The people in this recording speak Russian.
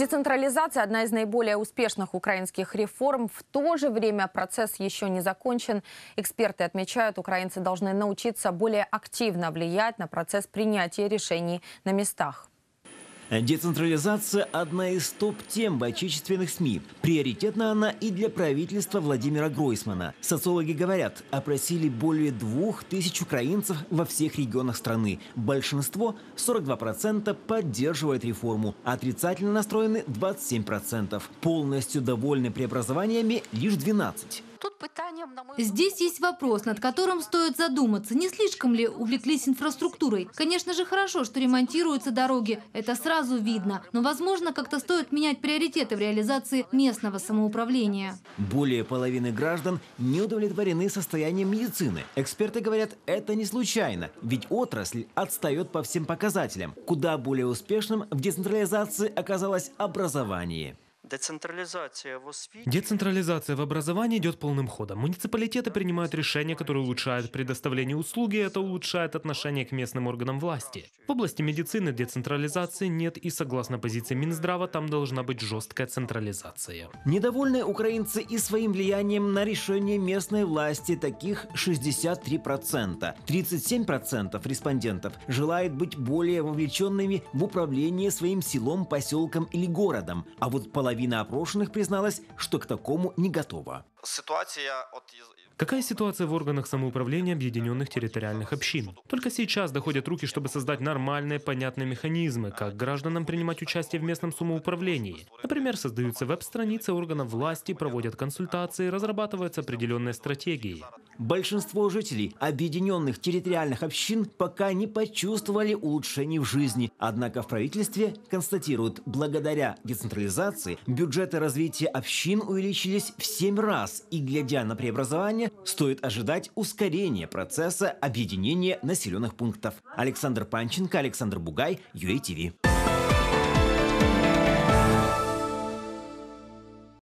Децентрализация – одна из наиболее успешных украинских реформ. В то же время процесс еще не закончен. Эксперты отмечают, украинцы должны научиться более активно влиять на процесс принятия решений на местах. Децентрализация – одна из топ-тем в отечественных СМИ. Приоритетна она и для правительства Владимира Гройсмана. Социологи говорят, опросили более двух тысяч украинцев во всех регионах страны. Большинство, 42%, поддерживает реформу. Отрицательно настроены 27%. Полностью довольны преобразованиями лишь 12%. Здесь есть вопрос, над которым стоит задуматься. Не слишком ли увлеклись инфраструктурой? Конечно же, хорошо, что ремонтируются дороги. Это сразу видно. Но, возможно, как-то стоит менять приоритеты в реализации местного самоуправления. Более половины граждан не удовлетворены состоянием медицины. Эксперты говорят, это не случайно, ведь отрасль отстает по всем показателям. Куда более успешным в децентрализации оказалось образование. Децентрализация в, Децентрализация в образовании идет полным ходом. Муниципалитеты принимают решения, которые улучшают предоставление услуги, и это улучшает отношение к местным органам власти. В области медицины децентрализации нет, и согласно позиции Минздрава, там должна быть жесткая централизация. Недовольны украинцы и своим влиянием на решение местной власти, таких 63%. 37% респондентов желает быть более вовлеченными в управление своим селом, поселком или городом, а вот половина Половина опрошенных призналась, что к такому не готова. Ситуация Какая ситуация в органах самоуправления объединенных территориальных общин? Только сейчас доходят руки, чтобы создать нормальные, понятные механизмы, как гражданам принимать участие в местном самоуправлении. Например, создаются веб-страницы органов власти, проводят консультации, разрабатываются определенные стратегии. Большинство жителей объединенных территориальных общин пока не почувствовали улучшений в жизни. Однако в правительстве констатируют, благодаря децентрализации бюджеты развития общин увеличились в 7 раз. И глядя на преобразование, стоит ожидать ускорения процесса объединения населенных пунктов. Александр Панченко, Александр Бугай, UATV.